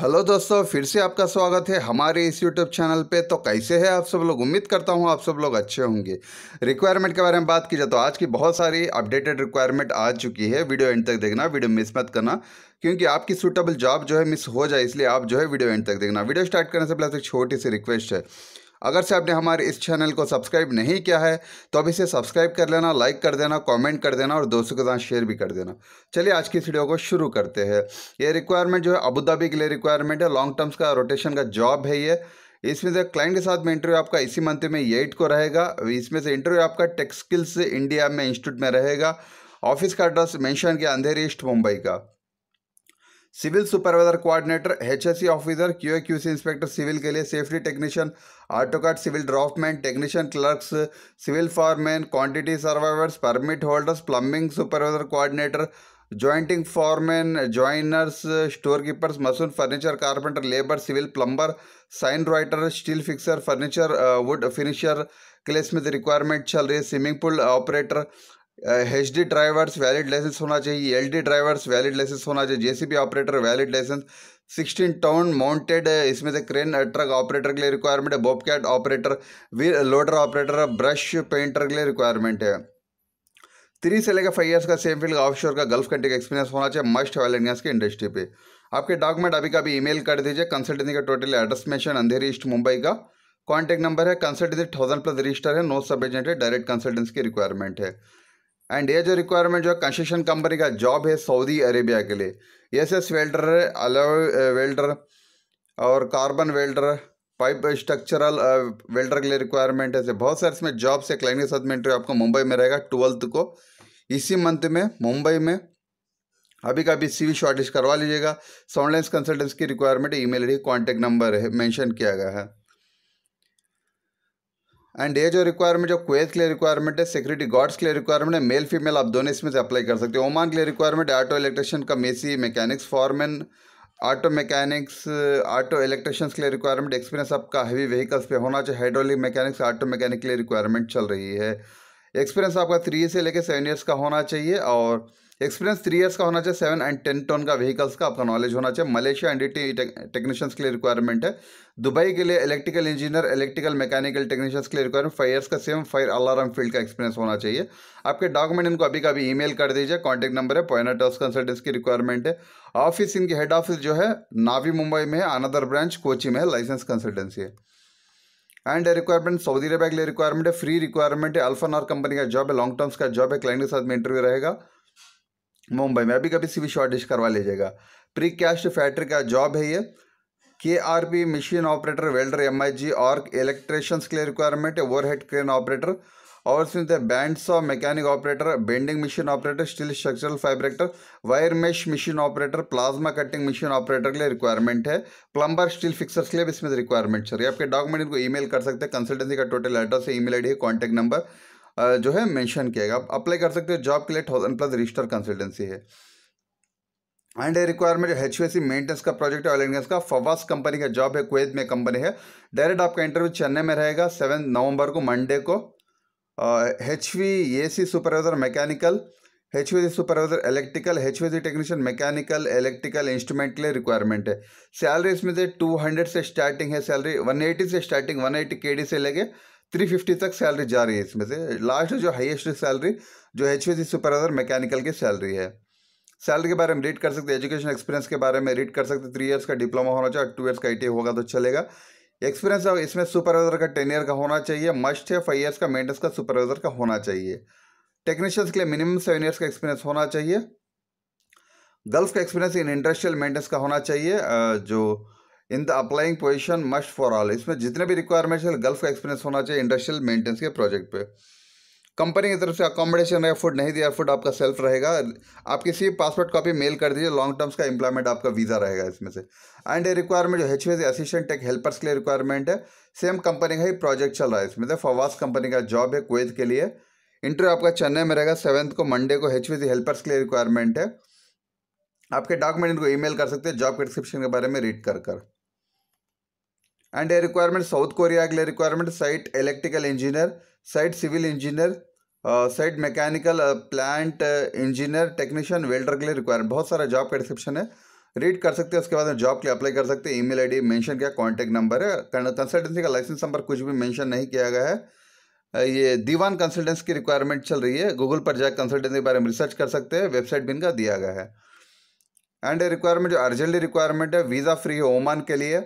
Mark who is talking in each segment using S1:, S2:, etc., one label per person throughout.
S1: hello दोस्तों फिर से आपका स्वागत है हमारे इस यूट्यूब चैनल पे तो कैसे हैं आप सब लोग उम्मीद करता हूँ आप सब लोग अच्छे होंगे रिक्वायरमेंट के बारे में बात की जाए तो आज की बहुत सारी अपडेटेड रिक्वायरमेंट आ चुकी है वीडियो एंड तक देखना वीडियो मिस मत करना क्योंकि आपकी सूटेबल जॉब जो है मिस हो जाए इसलिए आप जो है वीडियो एंड तक देखना वीडियो स्टार्ट करने से पहले एक छोटी सी रिक्वेस्ट है अगर से आपने हमारे इस चैनल को सब्सक्राइब नहीं किया है तो अब इसे सब्सक्राइब कर लेना लाइक कर देना कमेंट कर देना और दोस्तों के साथ शेयर भी कर देना चलिए आज की इस वीडियो को शुरू करते हैं ये रिक्वायरमेंट जो है अबूधाबी के लिए रिक्वायरमेंट है लॉन्ग टर्म्स का रोटेशन का जॉब है ये इसमें से क्लाइंट के साथ में इंटरव्यू आपका इसी मंथ में एट को रहेगा इसमें से इंटरव्यू आपका टेक्सकिल्स इंडिया में इंस्टीट्यूट में रहेगा ऑफिस का एड्रेस मैंशन किया अंधेरी ईस्ट मुंबई का civil supervisor coordinator HSC officer QA QC inspector civil के लिए safety technician AutoCAD civil draftsman technician clerks civil foreman quantity surveyors permit holders plumbing supervisor coordinator jointing foreman joiners store keepers mason furniture carpenter labour civil plumber sign writer steel fixer furniture wood finisher के लिए requirement चल रही है swimming pool operator H D drivers valid licence होना चाहिए L D drivers valid licence होना चाहिए JCB operator valid licence sixteen ton mounted इसमें से क्रेन ट्रक ऑपरेटर के लिए रिक्वायरमेंट है bobcat operator wheel loader operator brush painter के लिए रिक्वायरमेंट है थ्री से लेकर फाइव ईयर्स का सेम फील्ड ऑफ शोर का गल्फ कंट्री का एक्सपीरियंस होना चाहिए मस्ट ऑयल इंडिया की इंडस्ट्री पे आपके डॉक्यूमेंट अभी का भी ईमेल कर दीजिए कंसल्टेंसी का total address mention Andheri east Mumbai का कॉन्टैक्ट नंबर है कंसल्टेंसी थाउजेंड प्लस रजिस्टर है नो सब एजेंट है डायरेक्ट कंसल्टेंसी की रिक्वायरमेंट है एंड ये जो रिक्वायरमेंट जो कंस्ट्रक्शन कंपनी का जॉब है सऊदी अरेबिया के लिए S S welder alloy welder और carbon welder pipe structural welder के लिए रिक्वायरमेंट है बहुत सारे इसमें जॉब से क्लाइंट के साथ में इंटरव्यू आपको मुंबई में रहेगा ट्वेल्थ को इसी मंथ में मुंबई में अभी का अभी सी शॉर्टेज करवा लीजिएगा साउंडलाइंस कंसल्टेंस की requirement email mail contact number है मेंशन किया गया है एंड ये जो रिक्वायरमेंट जो क्वेज के लिए रिक्वायरमेंट है सिक्योरिटी गार्ड्स के लिए रिक्वायरमेंट है मेल फीमेल आप दोनों इसमें से अप्लाई कर सकते हो ओमान के लिए रिक्वायरमेंट ऑटो इलेक्ट्रिशियन का Massey mechanics foreman auto mechanics auto electricians के लिए रिक्वायरमेंट एक्सपीरियंस आपका हैवी व्हीकल्स पे होना चाहिए हाइड्रोलिक मैकेनिक्स ऑटो मैकेनिक के लिए रिक्वायरमेंट चल रही है एक्सपीरियंस आपका थ्री से लेकर सेवन ईयर्स का होना चाहिए और एक्सपीरियंस थ्री ईयर्स का होना चाहिए सेवन एंड टेन टोन का व्हीकल्स का आपका नॉलेज होना चाहिए मलेशिया एंड टेक्नीशियंस के लिए रिक्वायरमेंट है दुबई के लिए electrical engineer electrical mechanical technicians के लिए रिक्वायरमेंट फाइव ईयर्स का सेम फायर अलार्म फील्ड का एक्सपीरियंस होना चाहिए आपके डॉक्यूमेंट इनको अभी का अभी ईमेल कर दीजिए कॉन्टैक्ट नंबर है पॉइनाटर्स कंसल्टेंस की रिक्वायरमेंट है ऑफिस इनकी हेड ऑफिस जो है नावी मुंबई में है अनदर ब्रांच कोची में है लाइसेंस कंसल्टेंसी है एंड रिक्वायरमेंट सऊदी अरेबिया के लिए रिक्वायरमेंट है फ्री रिक्वायरमेंट है अल्फानार कंपनी का जॉब है लॉन्ग टर्म्स का जॉब है क्लाइंट के साथ में इंटरव्यू रहेगा मुंबई में अभी कभी सी भी डिश करवा लीजिएगा प्री कैश फैक्ट्री का जॉब है ये K R P machine operator welder M I G और इलेक्ट्रिशियंस के लिए रिक्वायरमेंट है ओवर हेड क्रेन ऑपरेटर और सुनते हैं band saw mechanic operator bending machine operator steel structural fabricator wire mesh machine operator plasma cutting machine operator के लिए requirement है प्लम्बर स्टील फिक्सर्स के लिए भी इसमें रिक्वायरमेंट सर आपके डॉक्यूमेंट इनको ईमेल कर सकते हैं कंसल्टेंसी का टोटल एड्रेस है मेल आई है कॉन्टैक्ट नंबर जो है मेंशन किया गया आप अप्लाई कर सकते हो जॉब के लिए थाउजेंड प्लस रजिस्टर कंसल्टेंसी है एंड रिक्वायरमेंट एच मेंटेनेंस का प्रोजेक्ट ऑयल एंड गैस का फवास कंपनी का जॉब है कुवैत में कंपनी है डायरेक्ट आपका इंटरव्यू चेन्नई में रहेगा सेवन नवंबर को मंडे को H V A C supervisor mechanical H V supervisor electrical H V technician mechanical electrical instrument के लिए रिक्वायरमेंट है सैलरी इसमें से टू हंड्रेड से स्टार्टिंग है सैलरी वन एटी से starting one eighty K D से लेके थ्री फिफ्टी तक सैलरी जा रही है इसमें से लास्ट जो हाईएस्ट सैलरी जो एच सुपरवाइजर मैकेनिकल की सैलरी है सैलरी के बारे में रीड कर सकते एजुकेशन एक्सपीरियंस के बारे में रीड कर सकते थ्री ईयर्स का डिप्लोमा होना चाहिए टू ईयर्स का आई होगा तो चलेगा एक्सपीरियंस इसमें सुपरवाइजर का टेन ईयर का होना चाहिए मस्ट है फाइव ईयर्स का मेंटेनेंस का सुपरवाइजर का होना चाहिए टेक्नीशियंस के लिए मिनिमम सेवन ईयर्स का एक्सपीरियंस होना चाहिए गर्ल्स का एक्सपीरियंस इन इंडस्ट्रियल मेंटेनेंस का होना चाहिए जो in the applying position must for all इसमें जितने भी रिक्वायरमेंट्स है गल्फ का एक्सपीरियंस होना चाहिए इंडस्ट्रियल मेंटेनेंस के प्रोजेक्ट पे कंपनी की तरफ से अकोमोडेशन या फूड नहीं दिया फूड आपका सेल्फ रहेगा आप किसी पासपोर्ट कॉपी मेल कर दीजिए लॉन्ग टर्म्स का एम्प्लॉयमेंट आपका वीज़ा रहेगा इसमें से एंड ये रिक्वायरमेंट जो H V assistant tech helpers के लिए रिक्वायरमेंट है सेम कंपनी का ही प्रोजेक्ट चल रहा है इसमें से फवास कंपनी का जॉब है कुवैत के लिए इंटरव्यू आपका चेन्नई में रहेगा सेवन्थ को मंडे को एच हेल्पर्स के लिए रिक्वायरमेंट है आपके डॉक्यूमेंट इनको ईमेल कर सकते हैं जॉब के डिस्क्रिप्शन के बारे में रीड कर कर and a requirement South Korea के लिए requirement site electrical engineer site civil engineer site mechanical plant engineer technician welder के लिए रिक्वायरमेंट बहुत सारा जॉब का डिस्क्रिप्शन है रीड कर सकते हैं उसके बाद जॉब के लिए अप्लाई कर सकते हैं ईमेल आईडी मेंशन किया कांटेक्ट नंबर है कंसल्टेंसी का लाइसेंस नंबर कुछ भी मेंशन नहीं किया गया है ये दीवान कंसल्टेंसी की रिक्वायरमेंट चल रही है गूगल पर जाकर कंसल्टेंसी के बारे में रिसर्च कर सकते हैं वेबसाइट भी इनका दिया गया है एंड रिक्वायरमेंट जो अर्जेंटली रिक्वायरमेंट है वीज़ा फ्री है ओमान के लिए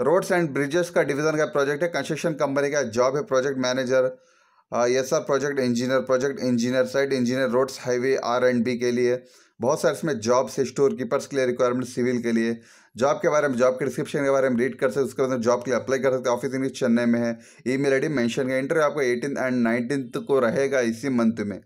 S1: रोड्स एंड ब्रिजेस का डिवीजन का प्रोजेक्ट है कंस्ट्रक्शन कंपनी का जॉब है project manager S R project engineer project engineer site engineer roads highway R and B के लिए बहुत सारे इसमें जॉब्स है स्टोर कीपर्स के लिए रिक्वायरमेंट सिविल के लिए जॉब के बारे में जॉब के डिस्क्रिप्शन के बारे में रीड कर सकते उसके बाद जॉब के लिए अप्लाई कर सकते ऑफिस इंग्लिश चेन्नई में है email ID mention interview आपका एटीन एंड नाइनटीन को रहेगा इसी मंथ में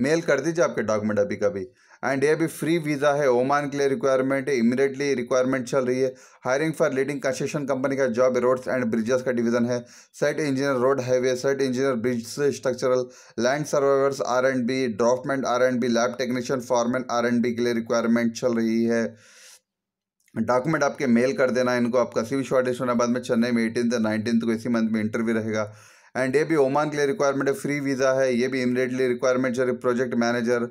S1: मेल कर दीजिए आपके डॉक्यूमेंट अभी कभी एंड ये भी फ्री वीज़ा है ओमान के लिए रिक्वायरमेंट है इमीडिएटली रिक्वायरमेंट चल रही है hiring for leading construction company का जॉब रोड्स एंड ब्रिजेस का डिवीजन है site engineer road highway site engineer bridge structural land surveyors R and B draftsman R and B lab technician foreman R and B के लिए requirement चल रही है document आपके mail कर देना इनको आपका सी शॉर्टेज होने बाद में चेन्नई में एटीन नाइनटीन को इसी मंथ में इंटरव्यू रहेगा एंड ये भी ओमान के लिए रिक्वायरमेंट है फ्री वीज़ा है ये भी इमीडिएटली रिक्वायरमेंट जरिए project manager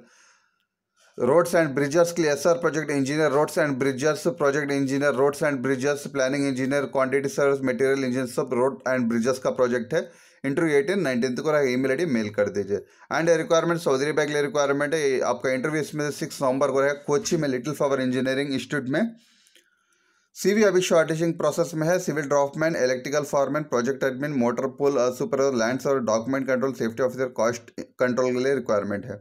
S1: roads and bridges के लिए एस project engineer roads and bridges project engineer roads and bridges planning engineer quantity service material engineer सब रोड एंड ब्रिजेस का प्रोजेक्ट है इंटरव्यू एटीन नाइनटीन को रहा ईमेल आईडी मेल कर दीजिए एंड रिक्वायरमेंट सऊदरी बैग लिए रिक्वायरमेंट है आपका इंटरव्यू इसमें सिक्स नवंबर को है कोची में लिटिल फॉवर इंजीनियरिंग इंस्टीट्यूट में सीवी अभी शॉर्टेजिंग प्रोसेस में है civil draftsman electrical foreman project admin motor pool super lands और document control safety officer cost control के लिए रिक्वायरमेंट है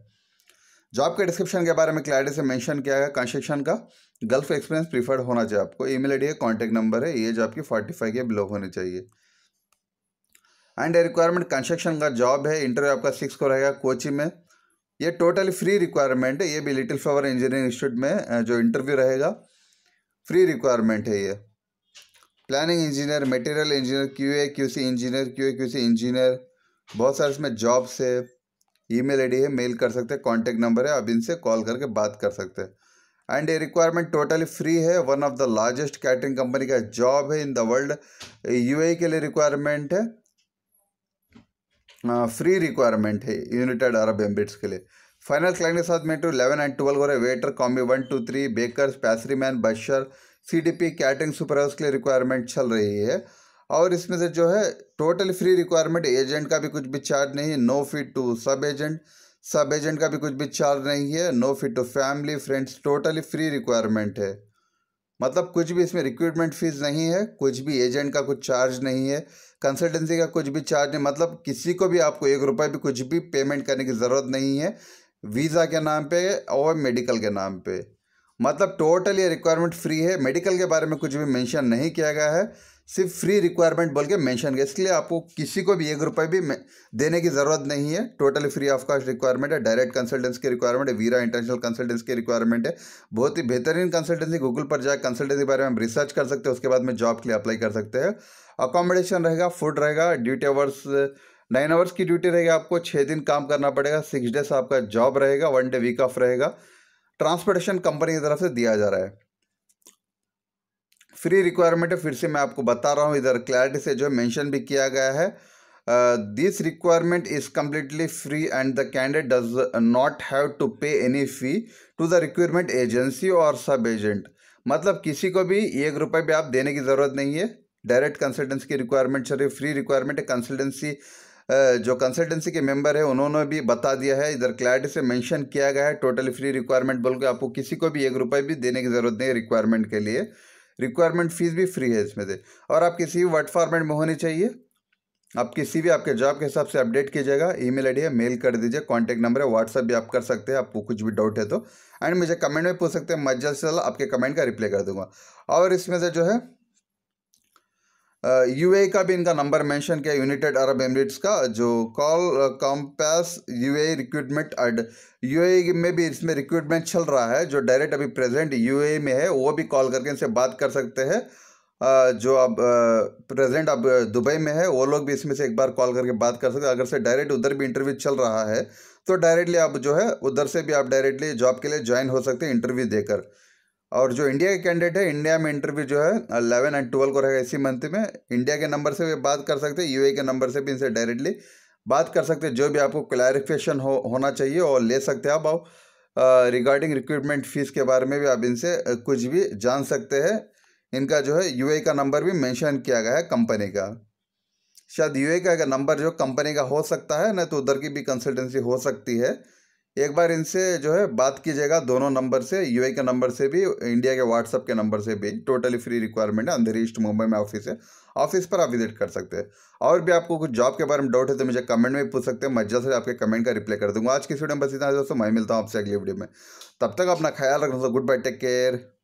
S1: जॉब के डिस्क्रिप्शन के बारे में क्लैरिटी से मेंशन किया गया कंस्ट्रक्शन का गल्फ एक्सपीरियंस प्रीफर्ड होना चाहिए आपको ईमेल आईडी है कॉन्टैक्ट नंबर है एज आपकी फोर्टी फाइव के बिलो होनी चाहिए एंड रिक्वायरमेंट कंस्ट्रक्शन का जॉब है इंटरव्यू आपका सिक्स को रहेगा कोची में ये टोटली फ्री रिक्वायरमेंट है ये भी लिटिल फ्लावर इंजीनियरिंग इंस्टीट्यूट में जो इंटरव्यू रहेगा फ्री रिक्वायरमेंट है ये planning engineer material engineer Q A Q C engineer Q A Q C engineer बहुत सारे इसमें जॉब्स है ईमेल आईडी है मेल कर सकते हैं कॉन्टैक्ट नंबर है आप इनसे कॉल करके बात कर सकते हैं एंड ये रिक्वायरमेंट टोटली फ्री है one of the largest catering company का जॉब है इन द वर्ल्ड यू के लिए रिक्वायरमेंट है हाँ, फ्री रिक्वायरमेंट है यूनाइटेड अरब एमरेट्स के लिए फाइनल क्लाइंट के साथ मेट्रो इलेवन एंड ट्वेल्व हो रहे waiter commis one two three bakers pastry man butcher C D P catering supervisor के लिए रिक्वायरमेंट चल रही है और इसमें से जो है टोटल फ्री रिक्वायरमेंट एजेंट का भी कुछ भी चार्ज नहीं है no fee to sub agent sub agent का भी कुछ भी चार्ज नहीं है no fee to family friends totally free requirement है मतलब कुछ भी इसमें रिक्रूटमेंट फीस नहीं है कुछ भी एजेंट का कुछ चार्ज नहीं है कंसल्टेंसी का कुछ भी चार्ज नहीं मतलब किसी को भी आपको एक रुपये भी कुछ भी पेमेंट करने की ज़रूरत नहीं है वीज़ा के नाम पे और मेडिकल के नाम पे मतलब टोटल ये रिक्वायरमेंट फ्री है मेडिकल के बारे में कुछ भी मेंशन नहीं किया गया है सिर्फ फ्री रिक्वायरमेंट बोल के मैंशन किया इसलिए आपको किसी को भी एक रुपये भी देने की ज़रूरत नहीं है totally free of cost requirement है डायरेक्ट कंसल्टेंस की रिक्वायरमेंट है वीरा इंटरनेशनल कंसल्टेंस की रिक्वायरमेंट है बहुत ही बेहतरीन कंसल्टेंसी गूगल पर जाए कंसल्टेंसी के बारे में हम रिसर्च कर सकते हैं उसके बाद में जॉब के लिए अप्लाई कर सकते हैं अकोमोडेशन रहेगा फूड रहेगा ड्यूटी आवर्स नाइन आवर्स की ड्यूटी रहेगी आपको छः दिन काम करना पड़ेगा सिक्स डेज आपका जॉब रहेगा वन डे वीक ऑफ रहेगा ट्रांसपोर्टेशन कंपनी की तरफ से दिया जा रहा है फ्री रिक्वायरमेंट है फिर से मैं आपको बता रहा हूँ इधर क्लैरिटी से जो है मैंशन भी किया गया है this requirement is completely free and the candidate does not have to pay any fee to the requirement agency और सब एजेंट मतलब किसी को भी एक रुपये भी आप देने की ज़रूरत नहीं है डायरेक्ट कंसल्टेंसी की रिक्वायरमेंट रही फ्री रिक्वायरमेंट है कंसल्टेंसी जो कंसल्टेंसी के मेंबर है उन्होंने भी बता दिया है इधर क्लैरिटी से मेंशन किया गया है टोटली फ्री रिक्वायरमेंट बोल के आपको किसी को भी एक रुपये भी देने की ज़रूरत नहीं है रिक्वायरमेंट के लिए रिक्वायरमेंट फ़ीस भी फ्री है इसमें से और आप किसी भी वर्ड फॉर्मेट में होनी चाहिए आप किसी भी आपके जॉब के हिसाब से अपडेट कीजिएगा ईमेल आईडी है मेल कर दीजिए कॉन्टैक्ट नंबर है व्हाट्सअप भी आप कर सकते हैं आपको कुछ भी डाउट है तो एंड मुझे कमेंट में पूछ सकते हैं मैं जल्द से जल्द आपके कमेंट का रिप्लाई कर दूंगा और इसमें से जो है यूए का भी इनका नंबर मेंशन किया यूनाइटेड अरब एमरेट्स का जो कॉल कॉम्पास ए रिक्रूटमेंट एड यू में भी इसमें रिक्रूटमेंट चल रहा है जो डायरेक्ट अभी प्रेजेंट यू में है वो भी कॉल करके इनसे बात कर सकते हैं जो अब प्रेजेंट अब दुबई में है वो लोग भी इसमें से एक बार कॉल करके बात कर सकते हैं अगर से डायरेक्ट उधर भी इंटरव्यू चल रहा है तो डायरेक्टली आप जो है उधर से भी आप डायरेक्टली जॉब के लिए ज्वाइन हो सकते हैं इंटरव्यू देकर और जो इंडिया के कैंडिडेट है इंडिया में इंटरव्यू जो है अलेवन एंड ट्वेल्व को रहेगा इसी मंथ में इंडिया के नंबर से भी बात कर सकते हैं यू के नंबर से भी इनसे डायरेक्टली बात कर सकते हैं जो भी आपको क्लैरिफिकेशन हो होना चाहिए और ले सकते हैं आप और रिगार्डिंग रिक्रूटमेंट फीस के बारे में भी आप इनसे कुछ भी जान सकते हैं इनका जो है यू का नंबर भी मैंशन किया गया है कंपनी का शायद यू का नंबर जो कंपनी का हो सकता है न तो उधर की भी कंसल्टेंसी हो सकती है एक बार इनसे जो है बात कीजिएगा दोनों नंबर से यू के नंबर से भी इंडिया के व्हाट्सअप के नंबर से भी टोटली फ्री रिक्वायरमेंट है अंधेरी ईस्ट मुंबई में ऑफिस है ऑफिस पर आप विजिट कर सकते हैं और भी आपको कुछ जॉब के बारे में डाउट है तो मुझे कमेंट में पूछ सकते हैं मैं जल्द से आपके कमेंट का रिप्लाई कर दूंगा आज की वीडियो में बस इतना दोस्तों मैं मिलता हूँ आपसे अगली वीडियो में तब तक अपना ख्याल रखना गुड बाय टेक केयर